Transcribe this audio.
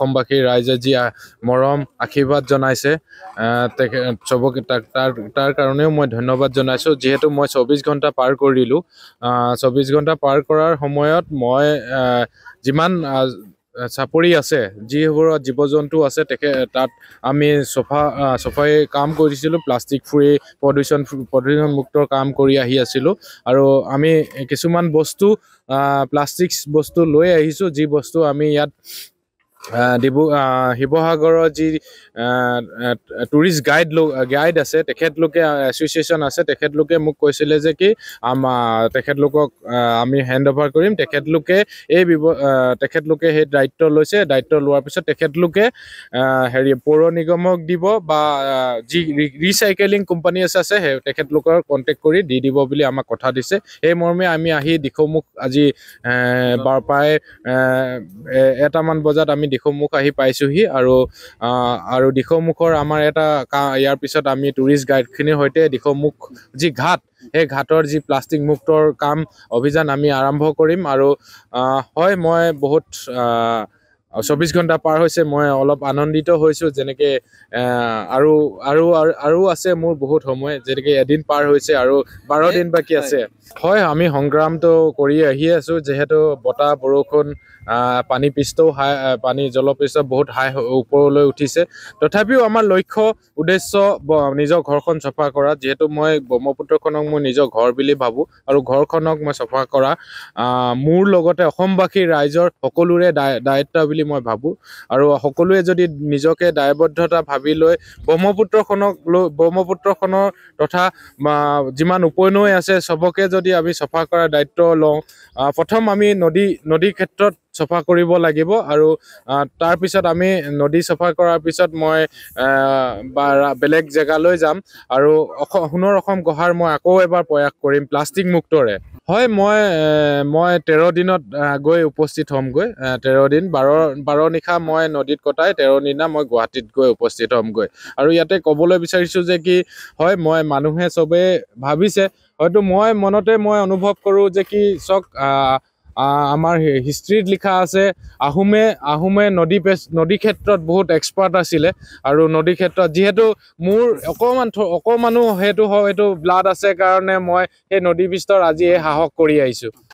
অসমবাসী ৰাইজে যি মৰম আশীৰ্বাদ জনাইছে চবক তাৰ তাৰ কাৰণেও মই ধন্যবাদ জনাইছোঁ যিহেতু মই চৌব্বিছ ঘণ্টা পাৰ কৰিলোঁ চৌব্বিছ ঘণ্টা পাৰ কৰাৰ সময়ত মই যিমান চাপৰি আছে যিবোৰত জীৱ জন্তু আছে তেখে তাত আমি চফা চফাই কাম কৰিছিলোঁ প্লাষ্টিক ফ্ৰী প্ৰদূষণ প্ৰদূষণমুক্ত কাম কৰি আহি আছিলোঁ আৰু আমি কিছুমান বস্তু প্লাষ্টিক বস্তু লৈ আহিছোঁ যি বস্তু আমি ইয়াত ডিব্ৰু শিৱসাগৰৰ যি টুৰিষ্ট গাইড লোক গাইড আছে তেখেতলোকে এছ'চিয়েশ্যন আছে তেখেতলোকে মোক কৈছিলে যে কি আমাৰ তেখেতলোকক আমি হেণ্ড অভাৰ কৰিম তেখেতলোকে এই ব্যৱ তেখেতলোকে সেই দায়িত্ব লৈছে দায়িত্ব লোৱাৰ পিছত তেখেতলোকে হেৰি পৌৰ নিগমক দিব বা যি ৰিচাইকেলিং কোম্পানী আছে আছে সেই তেখেতলোকৰ কণ্টেক্ট কৰি দি দিব বুলি আমাক কথা দিছে সেই মৰ্মে আমি আহি দিখৌমুখ আজি বাৰ প্ৰায় এটামান বজাত আমি দিশমুখ আহি পাইছোঁহি আৰু আৰু দিশমুখৰ আমাৰ এটা ইয়াৰ পিছত আমি টুৰিষ্ট গাইডখিনিৰ সৈতে দিশমুখ যি ঘাট সেই ঘাটৰ যি প্লাষ্টিক মুক্তৰ কাম অভিযান আমি আৰম্ভ কৰিম আৰু হয় মই বহুত চৌব্বিছ ঘণ্টা পাৰ হৈছে মই অলপ আনন্দিত হৈছো যেনেকে আৰু আৰু আৰু আছে মোৰ বহুত সময় যেনেকে এদিন পাৰ হৈছে আৰু বাৰ দিন বাকী আছে হয় আমি সংগ্ৰামটো কৰি আহি আছো যিহেতু বতাহ বৰষুণ পানী পৃষ্ঠও হাই পানী জলপৃষ্ঠ বহুত হাই ওপৰলৈ উঠিছে তথাপিও আমাৰ লক্ষ্য উদ্দেশ্য নিজৰ ঘৰখন চফা কৰা যিহেতু মই ব্ৰহ্মপুত্ৰখনক মই নিজৰ ঘৰ বুলি ভাবোঁ আৰু ঘৰখনক মই চফা কৰা মোৰ লগতে অসমবাসী ৰাইজৰ সকলোৰে দায় দায়িত্ব বুলি বুলি মই ভাবোঁ আৰু সকলোৱে যদি নিজকে দায়বদ্ধতা ভাবি লৈ ব্ৰহ্মপুত্ৰখনক লৈ ব্ৰহ্মপুত্ৰখনৰ তথা যিমান উপনৈ আছে চবকে যদি আমি চফা কৰাৰ দায়িত্ব লওঁ প্ৰথম আমি নদী নদীৰ ক্ষেত্ৰত চফা কৰিব লাগিব আৰু তাৰপিছত আমি নদী চফা কৰাৰ পিছত মই বা বেলেগ জেগালৈ যাম আৰু সোণৰ অসম গঢ়াৰ মই আকৌ এবাৰ প্ৰয়াস কৰিম প্লাষ্টিক মুক্তৰে হয় মই মই তেৰ দিনত গৈ উপস্থিত হ'মগৈ তেৰ দিন বাৰ বাৰ নিশা মই নদীত কটাই তেৰ দিনা মই গুৱাহাটীত গৈ উপস্থিত হ'মগৈ আৰু ইয়াতে ক'বলৈ বিচাৰিছোঁ যে কি হয় মই মানুহে চবেই ভাবিছে হয়তো মই মনতে মই অনুভৱ কৰোঁ যে কি চক আমাৰ হিষ্ট্ৰীত লিখা আছে আহোমে আহোমে নদী পেচ নদী ক্ষেত্ৰত বহুত এক্সপাৰ্ট আছিলে আৰু নদী ক্ষেত্ৰত যিহেতু মোৰ অকণমান অকণমানো সেইটো সেইটো ব্লাড আছে কাৰণে মই সেই নদীপৃষ্ঠৰ আজি এই সাহস কৰি আহিছোঁ